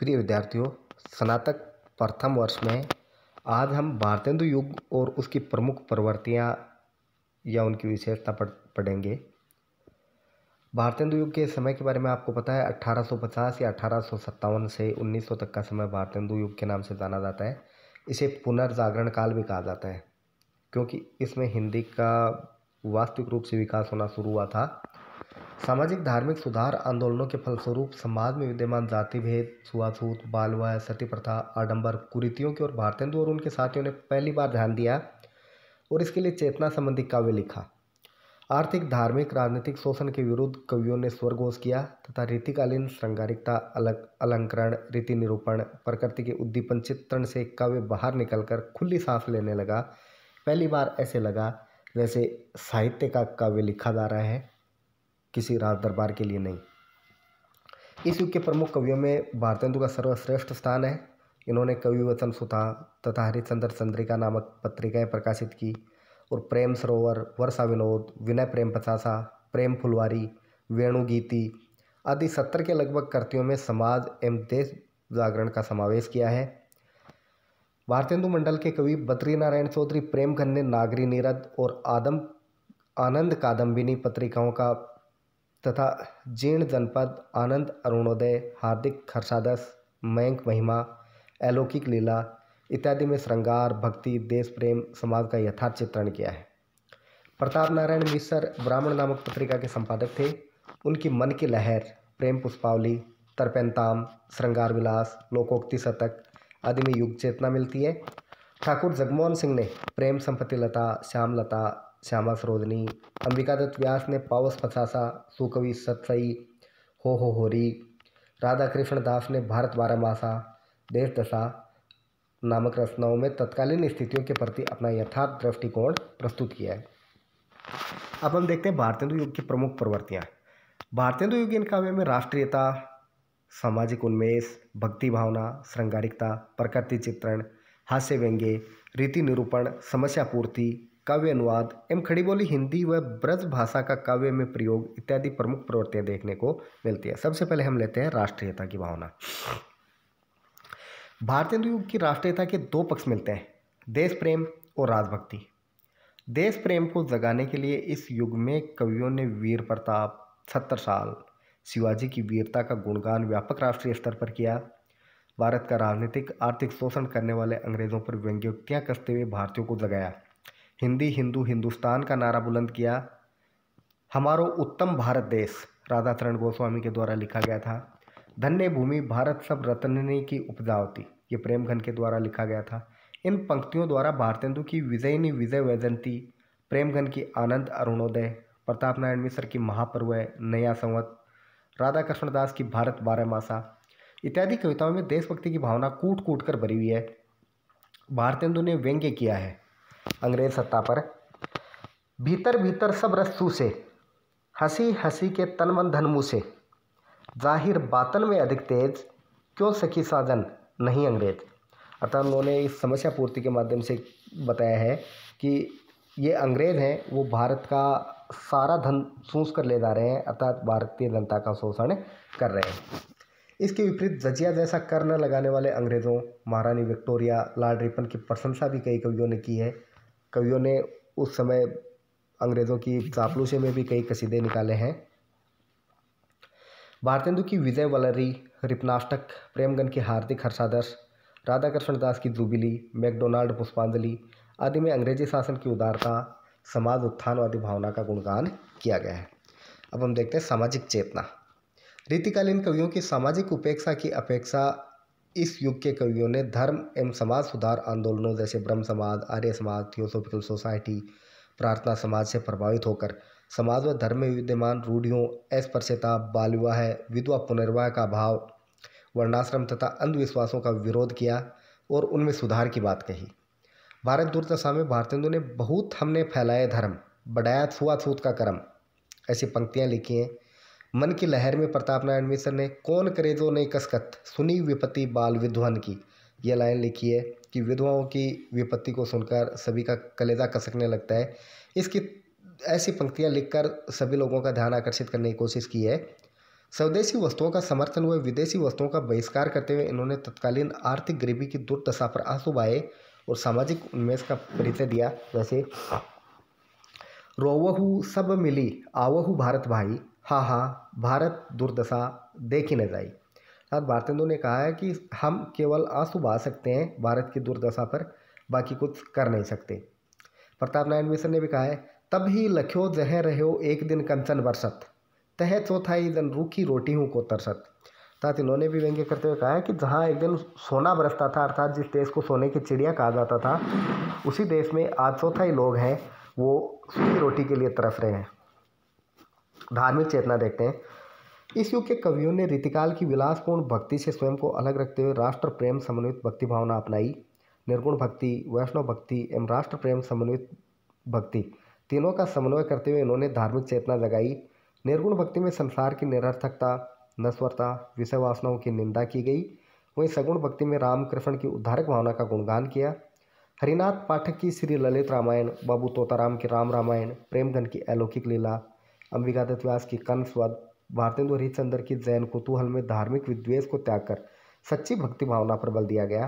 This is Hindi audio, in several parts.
प्रिय विद्यार्थियों स्नातक प्रथम वर्ष में आज हम भारतेंदु युग और उसकी प्रमुख प्रवृत्तियाँ या उनकी विशेषता पढ़ पढ़ेंगे भारतेंदु युग के समय के बारे में आपको पता है 1850 या अठारह से 1900 तक का समय भारतेंदु युग के नाम से जाना जाता है इसे पुनर्जागरण काल भी कहा जाता है क्योंकि इसमें हिंदी का वास्तविक रूप से विकास होना शुरू हुआ था सामाजिक धार्मिक सुधार आंदोलनों के फलस्वरूप समाज में विद्यमान जाति भेद छुआछूत बाल सती प्रथा आडंबर कुरीतियों की ओर भारतेंदु और उनके साथियों ने पहली बार ध्यान दिया और इसके लिए चेतना संबंधी काव्य लिखा आर्थिक धार्मिक राजनीतिक शोषण के विरुद्ध कवियों ने स्वरघोष किया तथा रीतिकालीन श्रृंगारिकता अलग अलंकरण रीति निरूपण प्रकृति के उद्दीपन चित्रण से काव्य बाहर निकलकर खुली सांस लेने लगा पहली बार ऐसे लगा जैसे साहित्य का काव्य लिखा जा रहा है किसी राज दरबार के लिए नहीं इस युग के प्रमुख कवियों में भारतेंदु का सर्वश्रेष्ठ स्थान है इन्होंने कवि वतन सुधा तथा हरिचंद्र चंद्रिका नामक पत्रिकाएं प्रकाशित की और प्रेम सरोवर वर्षा विनोद विनय प्रेम पचासा प्रेम फुलवारी वेणुगीति आदि सत्तर के लगभग कृतियों में समाज एवं देश जागरण का समावेश किया है भारतेंदु मंडल के कवि बद्री नारायण चौधरी प्रेम ने नागरी नीरद और आदम आनंद कादम्बिनी पत्रिकाओं का तथा जीर्ण जनपद आनंद अरुणोदय हार्दिक खरसादस मयंक महिमा अलौकिक लीला इत्यादि में श्रृंगार भक्ति देश प्रेम समाज का यथार्थ चित्रण किया है प्रताप नारायण मिश्र ब्राह्मण नामक पत्रिका के संपादक थे उनकी मन की लहर प्रेम पुष्पावली तर्पणताम श्रृंगार विलास लोकोक्ति शतक आदि में युग चेतना मिलती है ठाकुर जगमोहन सिंह ने प्रेम संपत्ति लता श्यामलता श्यामा सरोजनी अंबिका दत्त व्यास ने पावस फसासा सुकवि सत्सई हो हो होरी राधा कृष्ण दास ने भारत मासा देश दशा नामक रचनाओं में तत्कालीन स्थितियों के प्रति अपना यथार्थ दृष्टिकोण प्रस्तुत किया है अब हम देखते हैं भारतेंदु युग की प्रमुख प्रवृत्तियाँ भारतेंदु युग इन काव्य में राष्ट्रीयता सामाजिक उन्मेष भक्ति भावना श्रृंगारिकता प्रकृति चित्रण हास्य व्यंग्य रीति निरूपण समस्या पूर्ति काव्य अनुवाद एवं खड़ी बोली हिंदी व ब्रज भाषा का काव्य में प्रयोग इत्यादि प्रमुख प्रवृत्तियाँ देखने को मिलती है सबसे पहले हम लेते हैं राष्ट्रीयता की भावना भारतीय युग की राष्ट्रीयता के दो पक्ष मिलते हैं देश प्रेम और राजभक्ति देश प्रेम को जगाने के लिए इस युग में कवियों ने वीर प्रताप सत्तर साल शिवाजी की वीरता का गुणगान व्यापक राष्ट्रीय स्तर पर किया भारत का राजनीतिक आर्थिक शोषण करने वाले अंग्रेज़ों पर व्यंग्योक्तियाँ कसते हुए भारतीयों को जगाया हिंदी हिंदू हिंदुस्तान का नारा बुलंद किया हमारो उत्तम भारत देश राधाचरण गोस्वामी के द्वारा लिखा गया था धन्य भूमि भारत सब रत्ननी की उपजावती ये प्रेमघन के द्वारा लिखा गया था इन पंक्तियों द्वारा भारतेंदु की विजयनी विजय वैजंती प्रेमघन की आनंद अरुणोदय प्रताप नारायण मिश्र की महापर्वय नया संवत राधा कृष्ण दास की भारत बारह मासा इत्यादि कविताओं में देशभक्ति की भावना कूट कूट कर भरी हुई है भारतेंदु ने व्यंग्य किया है अंग्रेज सत्ता पर भीतर भीतर सब रस से हंसी हंसी के तन धन मुँह से जाहिर बातन में अधिक तेज क्यों सखी साजन नहीं अंग्रेज अतः उन्होंने इस समस्या पूर्ति के माध्यम से बताया है कि ये अंग्रेज हैं वो भारत का सारा धन सूस कर ले जा रहे हैं अर्थात भारतीय जनता का शोषण कर रहे हैं इसके विपरीत जजिया जैसा कर न लगाने वाले अंग्रेज़ों महारानी विक्टोरिया लाल रिपन की प्रशंसा भी कई कवियों ने की है कवियों ने उस समय अंग्रेज़ों की चापलूसे में भी कई कसीदे निकाले हैं भारतेंदु की विजय वलरी रिपनाष्टक प्रेमगन की हार्दिक हर्षादर्श राधा कृष्ण दास की जुबिली मैकडोनाल्ड पुष्पांजलि आदि में अंग्रेजी शासन की उदारता समाज उत्थानवादी भावना का गुणगान किया गया है अब हम देखते हैं सामाजिक चेतना रीतिकालीन कवियों की सामाजिक उपेक्षा की अपेक्षा इस युग के कवियों ने धर्म एवं समाज सुधार आंदोलनों जैसे ब्रह्म समाज आर्य समाज थियोसोफिकल सोसाइटी प्रार्थना समाज से प्रभावित होकर समाज व धर्म में विद्यमान रूढ़ियों अस्पृश्यता बाल विवाह विधवा पुनर्वाह का भाव वर्णाश्रम तथा अंधविश्वासों का विरोध किया और उनमें सुधार की बात कही भारत दुर्दशा में भारतेंदु ने बहुत हमने फैलाया धर्म बढ़ाया छुआछूत का कर्म ऐसी पंक्तियाँ लिखी हैं मन की लहर में प्रताप नारायण मिश्र ने कौन करे तो नहीं कसकत सुनी विपत्ति बाल विध्वन की यह लाइन लिखी है कि विधवाओं की विपत्ति को सुनकर सभी का कलेजा कसकने लगता है इसकी ऐसी पंक्तियां लिखकर सभी लोगों का ध्यान आकर्षित करने की कोशिश की है स्वदेशी वस्तुओं का समर्थन हुए विदेशी वस्तुओं का बहिष्कार करते हुए इन्होंने तत्कालीन आर्थिक गरीबी की दुर्दशा पर आंसू बहाए और सामाजिक उन्मेष का परिचय दिया जैसे रोवहु सब मिली आवहु भारत भाई हाँ हाँ भारत दुर्दशा देखी न जाए अर्थात भारतेंदु ने कहा है कि हम केवल आंसू बहा सकते हैं भारत की दुर्दशा पर बाकी कुछ कर नहीं सकते प्रताप नारायण मिश्र ने भी कहा है तब ही लख्यो जह हो एक दिन कंचन बरसत तह चौथाई दिन रूखी रोटी हूँ को तरसत अर्थात इन्होंने भी व्यंग्य करते हुए कहा है कि जहाँ एक दिन सोना बरसता था अर्थात जिस देश को सोने की चिड़िया कहा जाता था उसी देश में आज चौथाई लोग हैं वो सूखी रोटी के लिए तरस रहे हैं धार्मिक चेतना देखते हैं इस युग के कवियों ने रीतिकाल की विलासपूर्ण भक्ति से स्वयं को अलग रखते हुए राष्ट्र प्रेम समन्वित भक्ति भावना अपनाई निर्गुण भक्ति वैष्णव भक्ति एवं राष्ट्र प्रेम समन्वित भक्ति तीनों का समन्वय करते हुए इन्होंने धार्मिक चेतना जगाई निर्गुण भक्ति में संसार की निरर्थकता नस्वरता विषय वासनाओं की निंदा की गई वहीं सगुण भक्ति में रामकृष्ण की उद्धारक भावना का गुणगान किया हरिनाथ पाठक की श्री ललित रामायण बाबू तोताराम की राम रामायण प्रेमगन की अलौकिक लीला दत्त तो व्यास की कर्ण भारतेंदु हरिश्चंद्र की जैन कुतूहल में धार्मिक विद्वेष को त्याग कर सच्ची भक्ति भावना पर बल दिया गया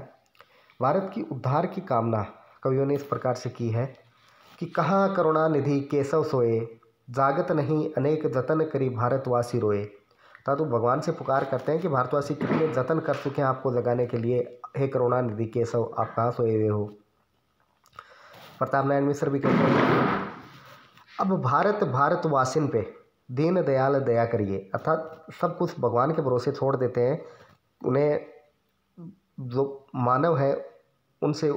भारत की उद्धार की कामना कवियों ने इस प्रकार से की है कि कहाँ करुणा निधि केशव सोए जागत नहीं अनेक जतन करी भारतवासी रोए ता तो भगवान से पुकार करते हैं कि भारतवासी कितने जतन कर चुके हैं आपको जगाने के लिए हे करुणा निधि केशव आप कहाँ सोए हुए हो प्रताप नारायण मिश्र भी कहते हैं अब भारत भारतवासिन पे दीन दयाल दया करिए अर्थात सब कुछ भगवान के भरोसे छोड़ देते हैं उन्हें जो मानव है उनसे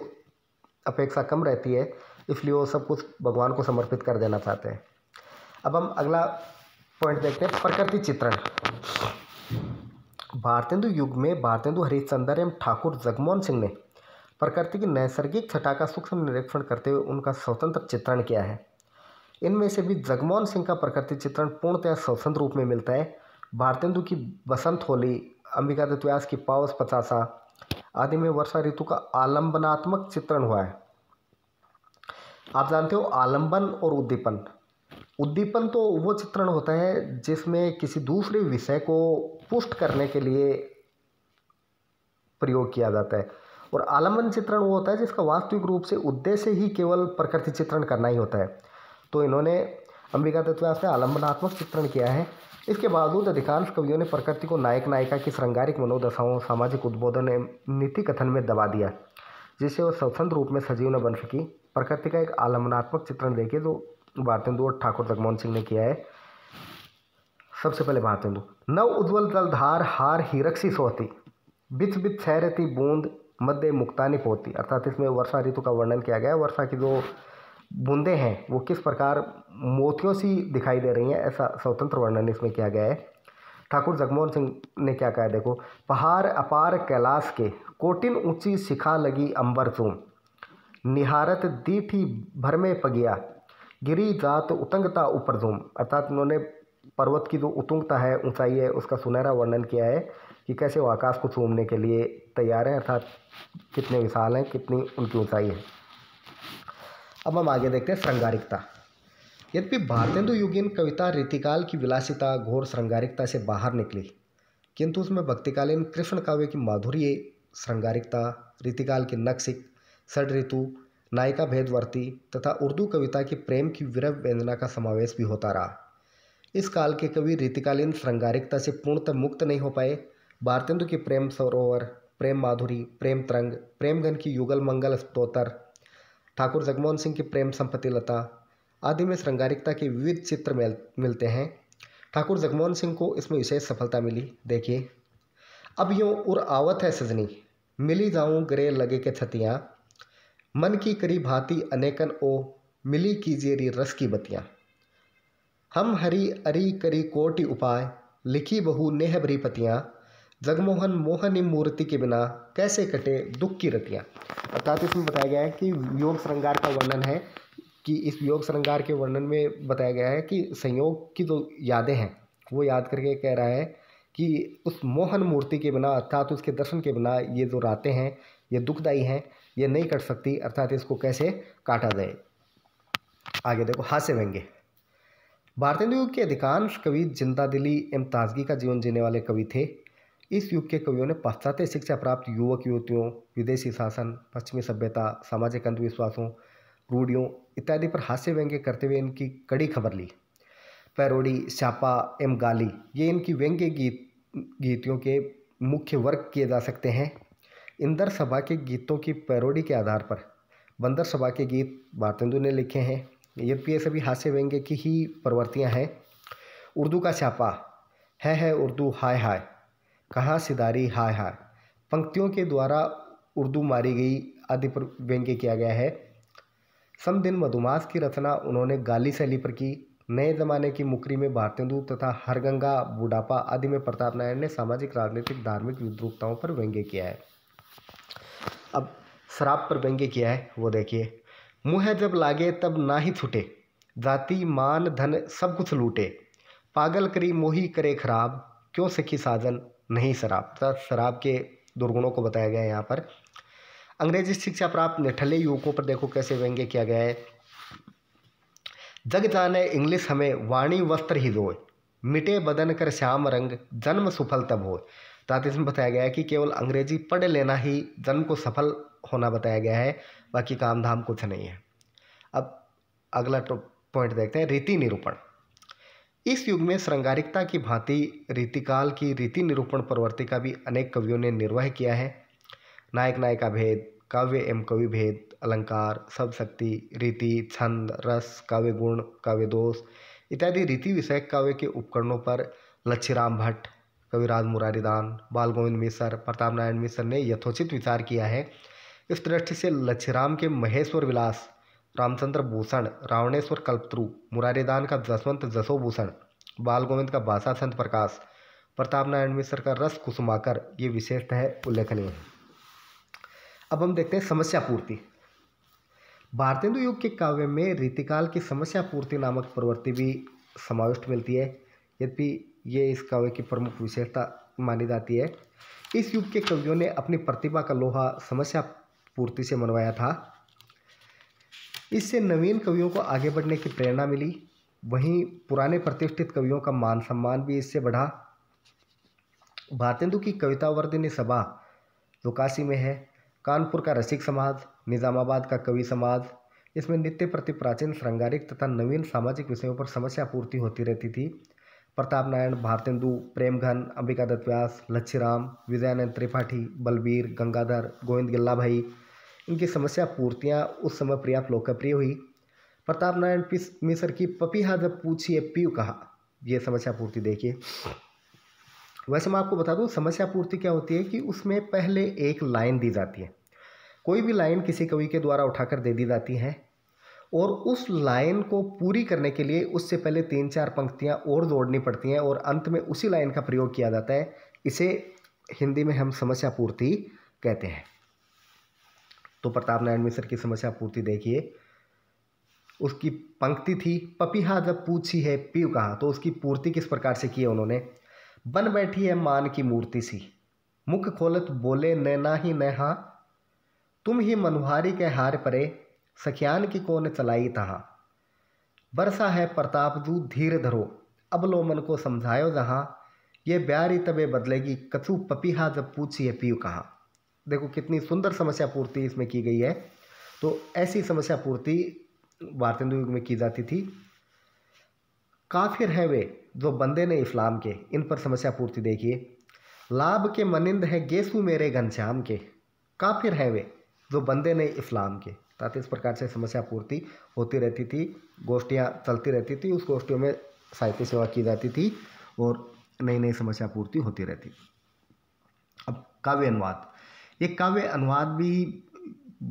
अपेक्षा कम रहती है इसलिए वो सब कुछ भगवान को समर्पित कर देना चाहते हैं अब हम अगला पॉइंट देखते हैं प्रकृति चित्रण भारतेंदु युग में भारतेंदु हरिश्चंद्र एवं ठाकुर जगमोहन सिंह ने प्रकृति की नैसर्गिक छटा का सूक्ष्म निरीक्षण करते हुए उनका स्वतंत्र चित्रण किया है इनमें से भी जगमोहन सिंह का प्रकृति चित्रण पूर्णतः स्वतंत्र रूप में मिलता है भारतेंदु की बसंत होली अंबिका दत्व्यास की पावस पचासा आदि में वर्षा ऋतु का आलंबनात्मक चित्रण हुआ है आप जानते हो आलंबन और उद्दीपन उद्दीपन तो वो चित्रण होता है जिसमें किसी दूसरे विषय को पुष्ट करने के लिए प्रयोग किया जाता है और आलंबन चित्रण वो होता है जिसका वास्तविक रूप से उद्देश्य ही केवल प्रकृति चित्रण करना ही होता है तो इन्होंने अंबिका तत्वास में आलम्बनात्मक चित्रण किया है इसके बावजूद अधिकांश कवियों ने प्रकृति को नायक नायिका की श्रृंगारिक मनोदशाओं सामाजिक उद्बोधन एवं नीति कथन में दबा दिया जिससे वह स्वतंत्र रूप में सजीव न बन सकी प्रकृति का एक आलम्बनात्मक चित्रण देखिए जो भारतेंदु और ठाकुर जगमोहन सिंह ने किया है सबसे पहले भारतेंदु नव उज्ज्वल दलधार हार हीरक सी सोती बिच बिच छह रहती बूंद मध्य मुक्तानी पोती अर्थात इसमें वर्षा ऋतु का वर्णन किया गया है वर्षा की जो बूंदे हैं वो किस प्रकार मोतियों सी दिखाई दे रही हैं ऐसा स्वतंत्र वर्णन इसमें किया गया है ठाकुर जगमोहन सिंह ने क्या कहा देखो पहाड़ अपार कैलाश के कोटिन ऊंची शिखा लगी अंबर चूम निहारत दीठी भर में पगिया गिरी जात उतंगता ऊपर झूम अर्थात उन्होंने पर्वत की जो उतुंगता है ऊंचाई है उसका सुनहरा वर्णन किया है कि कैसे वो आकाश को चूमने के लिए तैयार है अर्थात कितने विशाल हैं कितनी उनकी ऊंचाई है अब हम आगे देखते हैं श्रृंगारिकता यद्यपि भारतेंदु युगीन कविता रीतिकाल की विलासिता घोर श्रृंगारिकता से बाहर निकली किंतु उसमें भक्तिकालीन कृष्ण काव्य की माधुर्य श्रृंगारिकता रीतिकाल की नक्सिक षड ऋतु नायिका भेदवर्ती तथा उर्दू कविता की प्रेम की विरव व्यंजना का समावेश भी होता रहा इस काल के कवि रीतिकालीन श्रृंगारिकता से पूर्णतः मुक्त नहीं हो पाए भारतेंदु के प्रेम सरोवर प्रेम माधुरी प्रेम तरंग प्रेमगन की युगल मंगल स्त्रोत्र ठाकुर जगमोहन सिंह की प्रेम संपत्ति लता आदि में श्रृंगारिकता के विविध चित्र मिलते हैं ठाकुर जगमोहन सिंह को इसमें विशेष सफलता मिली देखिए अब यूँ उर आवत है सजनी मिली जाऊँ ग्रे लगे के छतियाँ मन की करी भांति अनेकन ओ मिली कीजिए री रस की बतियाँ हम हरी अरी करी कोटि उपाय लिखी बहु नेह बरी पतियाँ जगमोहन मोहनी मूर्ति के बिना कैसे कटे दुख की रतियाँ अर्थात इसमें बताया गया है कि योग श्रृंगार का वर्णन है कि इस योग श्रृंगार के वर्णन में बताया गया है कि संयोग की जो यादें हैं वो याद करके कह रहा है कि उस मोहन मूर्ति के बिना अर्थात उसके दर्शन के बिना ये जो रातें हैं ये दुखदायी हैं ये नहीं कट सकती अर्थात इसको कैसे काटा जाए आगे देखो हास्य व्यंग्य भारतीय युग के अधिकांश कवि जिंदा दिली एवं ताजगी का जीवन जीने वाले कवि थे इस युग के कवियों ने पाश्चात्य शिक्षा प्राप्त युवक युवतियों विदेशी शासन पश्चिमी सभ्यता सामाजिक अंधविश्वासों रूढ़ियों इत्यादि पर हास्य व्यंग्य करते हुए इनकी कड़ी खबर ली पैरोडी शापा एम गाली ये इनकी व्यंग्य गीत गीतियों के मुख्य वर्ग किए जा सकते हैं इंदर सभा के गीतों की पैरोडी के आधार पर बंदर सभा के गीत भारतेंदु ने लिखे हैं यद्यपि तो ये सभी हास्य व्यंग्य की ही प्रवृत्तियाँ हैं उर्दू का छापा है है उर्दू हाय हाय कहाँ सिदारी हाय हाय पंक्तियों के द्वारा उर्दू मारी गई आदि पर व्यंग्य किया गया है सम दिन मधुमास की रचना उन्होंने गाली शैली पर की नए जमाने की मुकरी में भारतेंदु तथा हरगंगा बुढ़ापा आदि में प्रताप नारायण ने सामाजिक राजनीतिक धार्मिक विद्रुपताओं पर व्यंग्य किया है अब शराब पर व्यंग्य किया है वो देखिए मुँह जब लागे तब ना ही छूटे जाति मान धन सब कुछ लूटे पागल करी मोही करे खराब क्यों सखी साजन नहीं शराब तथा शराब के दुर्गुणों को बताया गया है यहाँ पर अंग्रेजी शिक्षा प्राप्त निठले युवकों पर देखो कैसे व्यंग्य किया गया है जग जाने इंग्लिश हमें वाणी वस्त्र ही दो मिटे बदन कर श्याम रंग जन्म सुफल तब हो तथा इसमें बताया गया है कि केवल अंग्रेजी पढ़ लेना ही जन्म को सफल होना बताया गया है बाकी काम धाम कुछ नहीं है अब अगला पॉइंट देखते हैं रीति निरूपण इस युग में श्रृंगारिकता की भांति रीतिकाल की रीति निरूपण प्रवृत्ति का भी अनेक कवियों ने निर्वाह किया है नायक नायिका भेद काव्य एवं कवि भेद अलंकार सब शक्ति रीति छंद रस काव्य गुण काव्य दोष इत्यादि रीति विषय काव्य के उपकरणों पर लच्छीराम भट्ट कविराज मुरारीदान बाल गोविंद मिश्र प्रताप नारायण मिश्र ने यथोचित विचार किया है इस दृष्टि से लच्छीराम के महेश्वर विलास रामचंद्र भूषण रावणेश्वर कल्पत्रु मुरारीदान का जसवंत जसो भूषण बाल गोविंद का भाषा संत प्रकाश प्रताप नारायण मिश्र का रस कुसुमाकर ये विशेषतः उल्लेखनीय है अब हम देखते हैं समस्या पूर्ति भारतेंदु युग के काव्य में रीतिकाल की समस्या पूर्ति नामक प्रवृत्ति भी समाविष्ट मिलती है यद्यपि ये इस काव्य की प्रमुख विशेषता मानी जाती है इस युग के कवियों ने अपनी प्रतिभा का लोहा समस्या पूर्ति से मनवाया था इससे नवीन कवियों को आगे बढ़ने की प्रेरणा मिली वहीं पुराने प्रतिष्ठित कवियों का मान सम्मान भी इससे बढ़ा भारतेंदु की कविता वर्धिनी सभा काशी में है कानपुर का रसिक समाज निज़ामाबाद का कवि समाज इसमें नित्य प्रति प्राचीन श्रृंगारिक तथा नवीन सामाजिक विषयों पर समस्या पूर्ति होती रहती थी प्रताप नारायण भारतेंदु प्रेमघन अंबिका दत्त व्यास लच्छीराम विजयानंद त्रिपाठी बलबीर गंगाधर गोविंद गिल्ला भाई इनकी समस्या पूर्तियाँ उस समय पर्याप्त लोकप्रिय हुई प्रताप नारायण मिश्र की पपीहा जब पूछिए पीयू कहा यह समस्या पूर्ति देखिए वैसे मैं आपको बता दूँ समस्या पूर्ति क्या होती है कि उसमें पहले एक लाइन दी जाती है कोई भी लाइन किसी कवि के द्वारा उठाकर दे दी जाती है और उस लाइन को पूरी करने के लिए उससे पहले तीन चार पंक्तियाँ और जोड़नी पड़ती हैं और अंत में उसी लाइन का प्रयोग किया जाता है इसे हिंदी में हम समस्या पूर्ति कहते हैं तो प्रताप नारायण मिश्र की समस्या पूर्ति देखिए उसकी पंक्ति थी पपीहा जब पूछी है पीव कहा तो उसकी पूर्ति किस प्रकार से की है उन्होंने बन बैठी है मान की मूर्ति सी मुख खोलत बोले नैना ही नहा तुम ही मनुहारी के हार परे सख्यान की कोने चलाई तहाँ बरसा है प्रताप जू धीर धरो अब लो मन को समझायो जहाँ ये ब्यारी तबे बदलेगी कछु पपीहा जब पूछी है पीव कहाँ देखो कितनी सुंदर समस्या पूर्ति इसमें की गई है तो ऐसी समस्या पूर्ति भारतीय युग में की जाती थी काफिर हैं वे जो बंदे ने इस्लाम के इन पर समस्या पूर्ति देखिए लाभ के मनिंद हैं गेसु मेरे घनश्याम के काफिर हैं वे जो बंदे ने इस्लाम के ताकि इस प्रकार से समस्या पूर्ति होती रहती थी गोष्ठियाँ चलती रहती थी उस गोष्ठियों में साहित्य सेवा की जाती थी और नई नई समस्या पूर्ति होती रहती अब काव्य अनुवाद ये काव्य अनुवाद भी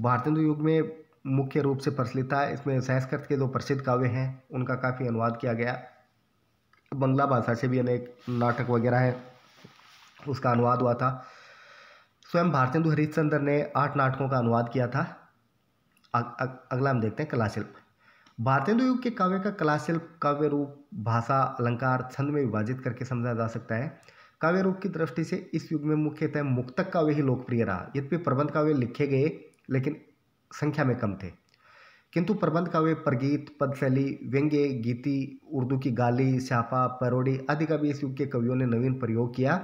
भारतेंदु युग में मुख्य रूप से प्रचलित था इसमें संस्कृत के जो प्रसिद्ध काव्य हैं उनका काफ़ी अनुवाद किया गया बंगला भाषा से भी अनेक नाटक वगैरह हैं उसका अनुवाद हुआ था स्वयं भारतेंदु हरिश्चंद्र ने आठ नाटकों का अनुवाद किया था अग, अग, अगला हम देखते हैं कलाशिल्प भारतेंदु युग के काव्य का कलाशिल्प काव्य रूप भाषा अलंकार छंद में विभाजित करके समझा जा सकता है काव्य रूप की दृष्टि से इस युग में मुख्यतः मुक्तक काव्य ही लोकप्रिय रहा यद्यपि प्रबंध काव्य लिखे गए लेकिन संख्या में कम थे किंतु प्रबंध काव्य प्रगीत पदशैली व्यंग्य गीति उर्दू की गाली स्यापा परोड़ी आदि का भी इस युग के कवियों ने नवीन प्रयोग किया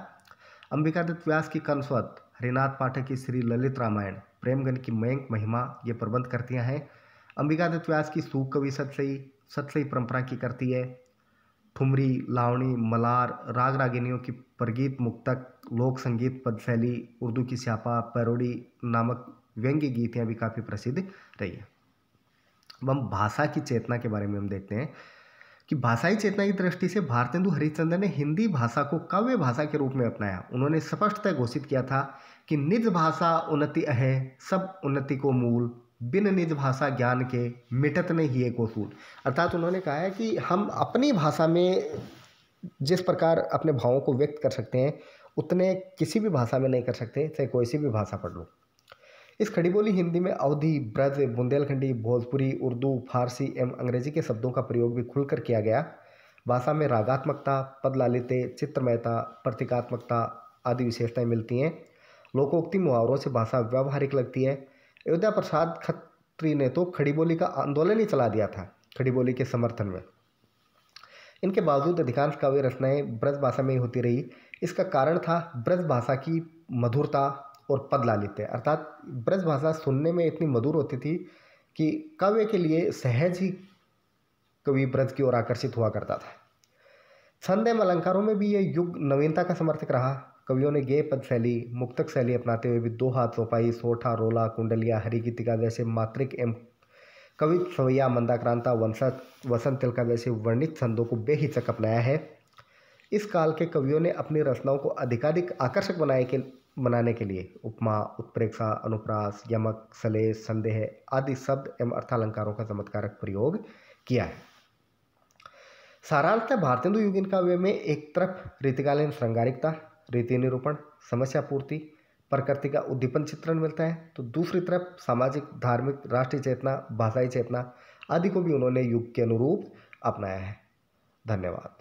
अंबिकादत्त व्यास की कनस्वत हरिनाथ पाठक की श्री ललित रामायण प्रेमगन की मयंक महिमा ये प्रबंध करतियाँ हैं अंबिकादत्त व्यास की सूख कवि सतसई सतसई परंपरा की करती है ठुमरी लावणी मलार राग रागिनियों की परगीत मुक्तक लोक संगीत पदशैली उर्दू की स्यापा पैरोडी नामक व्यंग्य गीतियाँ भी काफ़ी प्रसिद्ध रही हैं अब हम भाषा की चेतना के बारे में हम देखते हैं कि भाषाई चेतना की दृष्टि से भारतेंदु हरिश्चंद्र ने हिंदी भाषा को काव्य भाषा के रूप में अपनाया उन्होंने स्पष्टतः घोषित किया था कि निज भाषा उन्नति अहे सब उन्नति को मूल बिन निज भाषा ज्ञान के मिटत नहीं एक कोसूल अर्थात उन्होंने कहा है कि हम अपनी भाषा में जिस प्रकार अपने भावों को व्यक्त कर सकते हैं उतने किसी भी भाषा में नहीं कर सकते चाहे कोई सी भी भाषा पढ़ लो इस खड़ी बोली हिंदी में अवधि ब्रज बुंदेलखंडी भोजपुरी उर्दू फारसी एवं अंग्रेजी के शब्दों का प्रयोग भी खुलकर किया गया भाषा में रागात्मकता पदलालिते चित्रमयता प्रतीकात्मकता आदि विशेषताएं मिलती हैं लोकोक्ति मुहावरों से भाषा व्यावहारिक लगती है अयोध्या प्रसाद खत्री ने तो खड़ी बोली का आंदोलन ही चला दिया था खड़ी बोली के समर्थन में इनके बावजूद अधिकांश काव्य रचनाएं ब्रज भाषा में ही होती रही इसका कारण था ब्रज भाषा की मधुरता और पद लालित्य अर्थात ब्रज भाषा सुनने में इतनी मधुर होती थी कि काव्य के लिए सहज ही कवि ब्रज की ओर आकर्षित हुआ करता था छंद एवं अलंकारों में भी यह युग नवीनता का समर्थक रहा कवियों ने गे पद शैली मुक्तक शैली अपनाते हुए भी दो हाथ सोपाई सोठा रोला कुंडलिया हरी गीतिका जैसे मात्रिक एम कवि सवैया मंदाक्रांता वंशा वसंत तिलका जैसे वर्णित छंदों को बेहिचक अपनाया है इस काल के कवियों ने अपनी रचनाओं को अधिकाधिक आकर्षक बनाए के बनाने के लिए उपमा उत्प्रेक्षा अनुप्रास यमक सलेश संदेह आदि शब्द एवं अर्थालंकारों का चमत्कारक प्रयोग किया है सारांशतः भारतेंदु युग काव्य में एक तरफ रीतिकालीन श्रृंगारिकता रीति निरूपण समस्या पूर्ति प्रकृति का उद्दीपन चित्रण मिलता है तो दूसरी तरफ सामाजिक धार्मिक राष्ट्रीय चेतना भाषाई चेतना आदि को भी उन्होंने युग के अनुरूप अपनाया है धन्यवाद